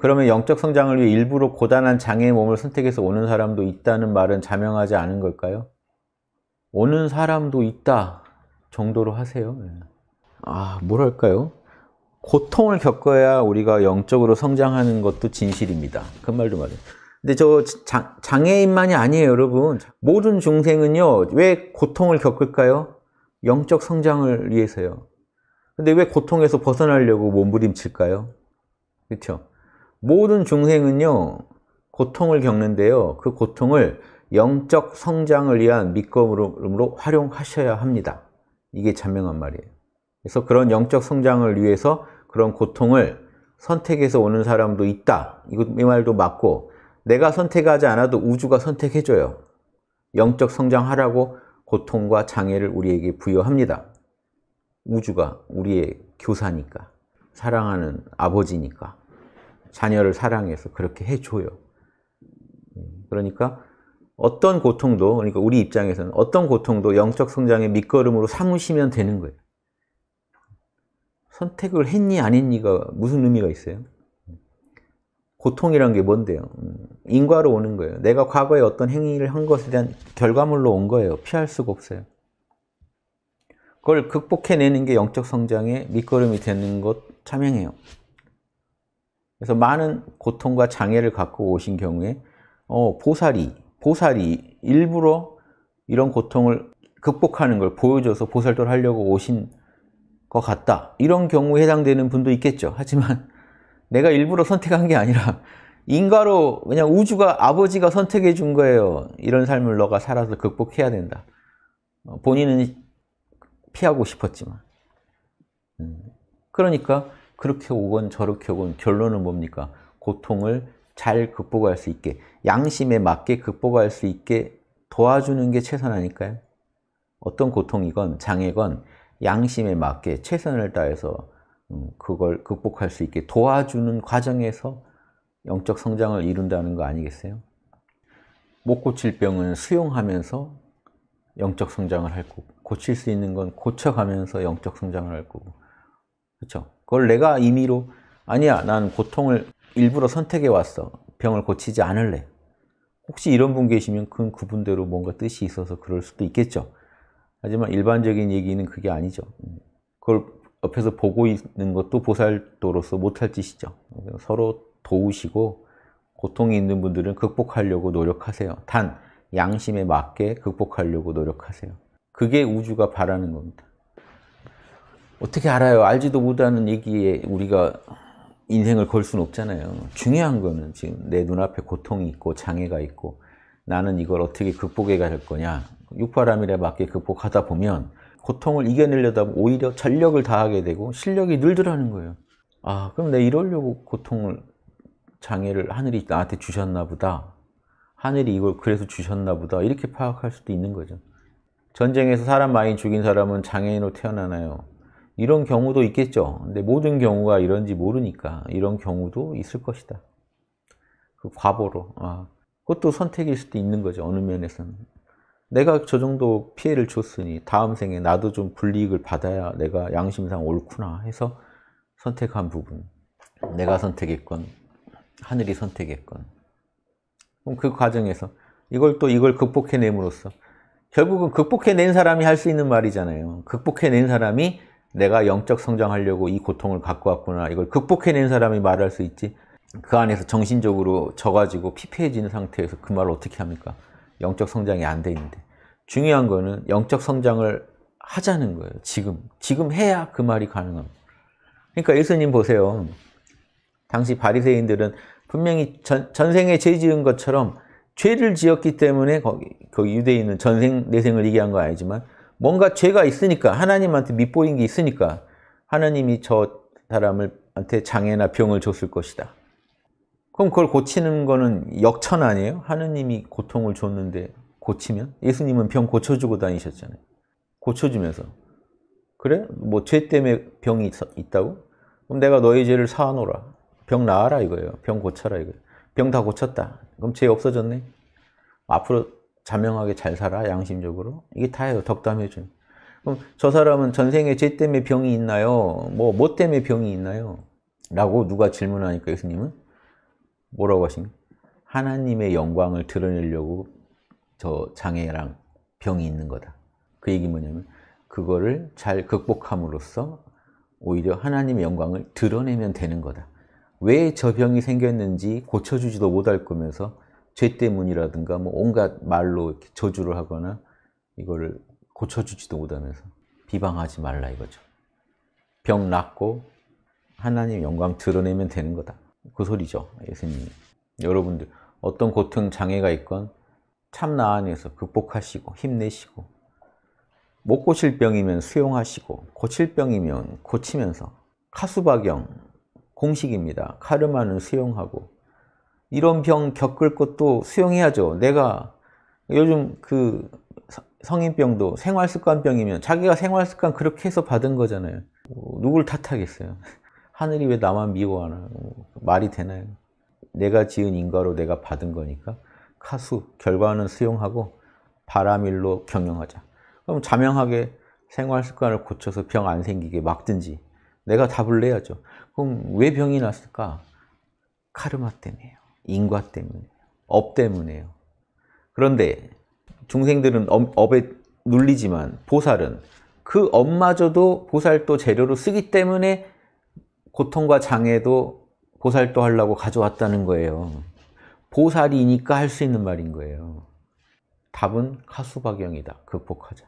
그러면 영적 성장을 위해 일부러 고단한 장애의 몸을 선택해서 오는 사람도 있다는 말은 자명하지 않은 걸까요? 오는 사람도 있다 정도로 하세요. 예. 아, 뭐랄까요? 고통을 겪어야 우리가 영적으로 성장하는 것도 진실입니다. 그 말도 맞아요. 근데 저 장, 장애인만이 아니에요, 여러분. 모든 중생은요, 왜 고통을 겪을까요? 영적 성장을 위해서요. 근데 왜 고통에서 벗어나려고 몸부림칠까요? 그렇죠? 모든 중생은요 고통을 겪는데요 그 고통을 영적 성장을 위한 믿거름으로 활용하셔야 합니다 이게 자명한 말이에요 그래서 그런 영적 성장을 위해서 그런 고통을 선택해서 오는 사람도 있다 이 말도 맞고 내가 선택하지 않아도 우주가 선택해줘요 영적 성장하라고 고통과 장애를 우리에게 부여합니다 우주가 우리의 교사니까 사랑하는 아버지니까 자녀를 사랑해서 그렇게 해줘요. 그러니까 어떤 고통도, 그러니까 우리 입장에서는 어떤 고통도 영적 성장의 밑거름으로 삼으시면 되는 거예요. 선택을 했니, 아니니가 무슨 의미가 있어요? 고통이란 게 뭔데요? 음, 인과로 오는 거예요. 내가 과거에 어떤 행위를 한 것에 대한 결과물로 온 거예요. 피할 수가 없어요. 그걸 극복해내는 게 영적 성장의 밑거름이 되는 것 참행해요. 그래서 많은 고통과 장애를 갖고 오신 경우에 어, 보살이, 보살이 일부러 이런 고통을 극복하는 걸 보여줘서 보살도를 하려고 오신 것 같다. 이런 경우에 해당되는 분도 있겠죠. 하지만 내가 일부러 선택한 게 아니라 인가로 그냥 우주가 아버지가 선택해 준 거예요. 이런 삶을 너가 살아서 극복해야 된다. 어, 본인은 피하고 싶었지만. 음. 그러니까 그렇게 오건 저렇게 오건 결론은 뭡니까? 고통을 잘 극복할 수 있게 양심에 맞게 극복할 수 있게 도와주는 게 최선 아닐까요? 어떤 고통이건 장애건 양심에 맞게 최선을 다해서 음, 그걸 극복할 수 있게 도와주는 과정에서 영적 성장을 이룬다는 거 아니겠어요? 못 고칠 병은 수용하면서 영적 성장을 할 거고 고칠 수 있는 건 고쳐가면서 영적 성장을 할 거고 그렇죠? 그걸 내가 임의로 아니야 난 고통을 일부러 선택해 왔어 병을 고치지 않을래 혹시 이런 분 계시면 그건 그분대로 뭔가 뜻이 있어서 그럴 수도 있겠죠 하지만 일반적인 얘기는 그게 아니죠 음, 그걸 옆에서 보고 있는 것도 보살도로서 못할 짓이죠 서로 도우시고 고통이 있는 분들은 극복하려고 노력하세요 단 양심에 맞게 극복하려고 노력하세요 그게 우주가 바라는 겁니다 어떻게 알아요? 알지도 못하는 얘기에 우리가 인생을 걸 수는 없잖아요. 중요한 거는 지금 내 눈앞에 고통이 있고 장애가 있고 나는 이걸 어떻게 극복해 갈 거냐. 육바람일에 맞게 극복하다 보면 고통을 이겨내려다 오히려 전력을 다하게 되고 실력이 늘더라는 거예요. 아, 그럼 내 이러려고 고통을, 장애를 하늘이 나한테 주셨나 보다. 하늘이 이걸 그래서 주셨나 보다. 이렇게 파악할 수도 있는 거죠. 전쟁에서 사람 많이 죽인 사람은 장애인으로 태어나나요? 이런 경우도 있겠죠. 근데 모든 경우가 이런지 모르니까 이런 경우도 있을 것이다. 그 과보로. 아, 그것도 선택일 수도 있는 거죠. 어느 면에서는. 내가 저 정도 피해를 줬으니 다음 생에 나도 좀 불이익을 받아야 내가 양심상 옳구나 해서 선택한 부분. 내가 선택했건 하늘이 선택했건 그럼 그 과정에서 이걸 또 이걸 극복해냄으로써 결국은 극복해낸 사람이 할 수 있는 말이잖아요. 극복해낸 사람이 내가 영적 성장하려고 이 고통을 갖고 왔구나. 이걸 극복해낸 사람이 말할 수 있지. 그 안에서 정신적으로 져가지고 피폐해지는 상태에서 그 말을 어떻게 합니까? 영적 성장이 안 돼 있는데. 중요한 거는 영적 성장을 하자는 거예요. 지금. 지금 해야 그 말이 가능합니다. 그러니까 예수님 보세요. 당시 바리새인들은 분명히 전, 전생에 죄 지은 것처럼 죄를 지었기 때문에 거기, 거기 유대인은 전생, 내생을 얘기한 거 아니지만 뭔가 죄가 있으니까 하나님한테 밑보인 게 있으니까 하나님이 저 사람한테 장애나 병을 줬을 것이다. 그럼 그걸 고치는 거는 역천 아니에요? 하느님이 고통을 줬는데 고치면? 예수님은 병 고쳐주고 다니셨잖아요. 고쳐주면서. 그래? 뭐 죄 때문에 병이 있, 다고 그럼 내가 너의 죄를 사하노라. 병 나아라 이거예요. 병 고쳐라 이거예요. 병 다 고쳤다. 그럼 죄 없어졌네? 앞으로 자명하게 잘 살아? 양심적으로? 이게 다예요. 덕담해줘. 그럼 저 사람은 전생에 죄 때문에 병이 있나요? 뭐, 뭐 때문에 병이 있나요? 라고 누가 질문하니까 예수님은 뭐라고 하십 하나님의 영광을 드러내려고 저 장애랑 병이 있는 거다. 그 얘기 뭐냐면 그거를 잘 극복함으로써 오히려 하나님의 영광을 드러내면 되는 거다. 왜 저 병이 생겼는지 고쳐주지도 못할 거면서 죄 때문이라든가 뭐 온갖 말로 저주를 하거나 이거를 고쳐주지도 못하면서 비방하지 말라 이거죠. 병 낫고 하나님 영광 드러내면 되는 거다. 그 소리죠. 예수님 여러분들 어떤 고통 장애가 있건 참나 안에서 극복하시고 힘내시고 못 고칠 병이면 수용하시고 고칠 병이면 고치면서 카수박영 공식입니다. 카르마는 수용하고 이런 병 겪을 것도 수용해야죠. 내가 요즘 그 성인병도 생활습관병이면 자기가 생활습관 그렇게 해서 받은 거잖아요. 어, 누굴 탓하겠어요. 하늘이 왜 나만 미워하나. 뭐, 말이 되나요? 내가 지은 인과로 내가 받은 거니까 카수, 결과는 수용하고 바람일로 경영하자. 그럼 자명하게 생활습관을 고쳐서 병 안 생기게 막든지 내가 답을 내야죠. 그럼 왜 병이 났을까? 카르마 때문에요. 인과 때문에, 업 때문에요. 그런데 중생들은 업에 눌리지만 보살은 그 업마저도 보살도 재료로 쓰기 때문에 고통과 장애도 보살도 하려고 가져왔다는 거예요. 보살이니까 할 수 있는 말인 거예요. 답은 카수박영이다. 극복하자.